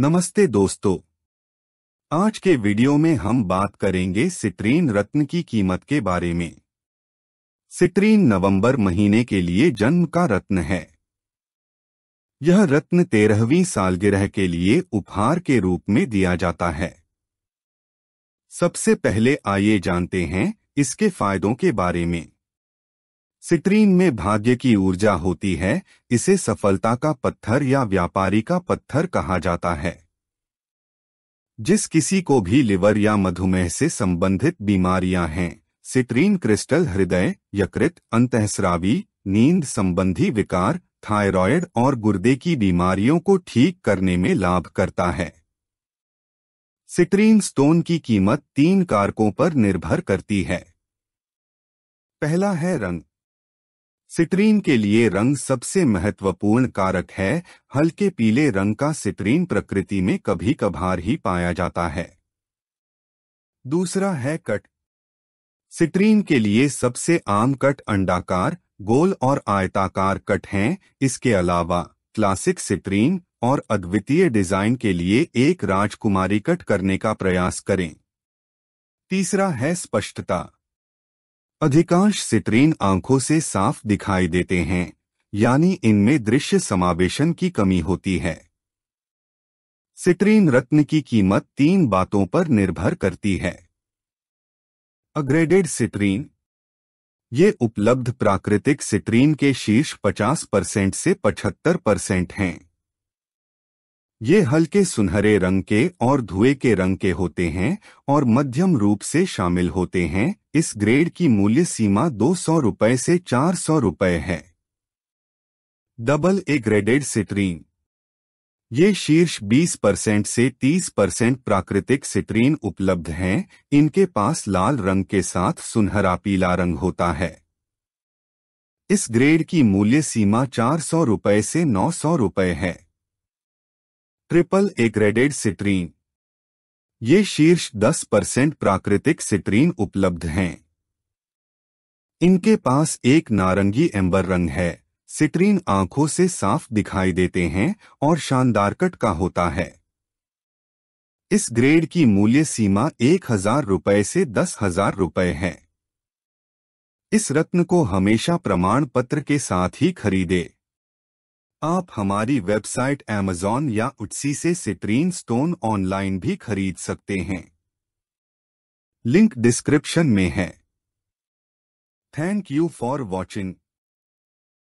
नमस्ते दोस्तों आज के वीडियो में हम बात करेंगे सिट्रीन रत्न की कीमत के बारे में सिट्रीन नवंबर महीने के लिए जन्म का रत्न है यह रत्न तेरहवीं सालगिरह के लिए उपहार के रूप में दिया जाता है सबसे पहले आइए जानते हैं इसके फायदों के बारे में सिट्रीन में भाग्य की ऊर्जा होती है इसे सफलता का पत्थर या व्यापारी का पत्थर कहा जाता है जिस किसी को भी लिवर या मधुमेह से संबंधित बीमारियां हैं सिट्रीन क्रिस्टल हृदय यकृत अंतःस्रावी नींद संबंधी विकार थायराइड और गुर्दे की बीमारियों को ठीक करने में लाभ करता है सिट्रीन स्टोन की कीमत तीन कारकों पर निर्भर करती है पहला है रंग सिट्रीन के लिए रंग सबसे महत्वपूर्ण कारक है हल्के पीले रंग का सिट्रीन प्रकृति में कभी कभार ही पाया जाता है दूसरा है कट सिट्रीन के लिए सबसे आम कट अंडाकार गोल और आयताकार कट हैं इसके अलावा क्लासिक सिट्रीन और अद्वितीय डिजाइन के लिए एक राजकुमारी कट करने का प्रयास करें तीसरा है स्पष्टता अधिकांश सिट्रीन आंखों से साफ दिखाई देते हैं यानी इनमें दृश्य समावेशन की कमी होती है सिट्रीन रत्न की कीमत तीन बातों पर निर्भर करती है अग्रेडेड सिट्रीन ये उपलब्ध प्राकृतिक सिट्रीन के शीर्ष 50 परसेंट से 75 परसेंट हैं ये हल्के सुनहरे रंग के और धुएं के रंग के होते हैं और मध्यम रूप से शामिल होते हैं इस ग्रेड की मूल्य सीमा दो सौ रुपये से चार सौ रुपये है डबल ए ग्रेडेड सिट्रीन ये शीर्ष 20 परसेंट से 30 परसेंट प्राकृतिक सिट्रीन उपलब्ध हैं इनके पास लाल रंग के साथ सुनहरा पीला रंग होता है इस ग्रेड की मूल्य सीमा चार सौ रुपये से नौ सौ रुपये है ट्रिपल ए ग्रेडेड सिट्रीन ये शीर्ष 10 परसेंट प्राकृतिक सिट्रीन उपलब्ध हैं इनके पास एक नारंगी एम्बर रंग है सिट्रीन आंखों से साफ दिखाई देते हैं और शानदार कट का होता है इस ग्रेड की मूल्य सीमा एक हजार रुपये से दस हजार रुपये है इस रत्न को हमेशा प्रमाण पत्र के साथ ही खरीदे आप हमारी वेबसाइट Amazon या उत्सी से सिट्रीन स्टोन ऑनलाइन भी खरीद सकते हैं लिंक डिस्क्रिप्शन में है थैंक यू फॉर वॉचिंग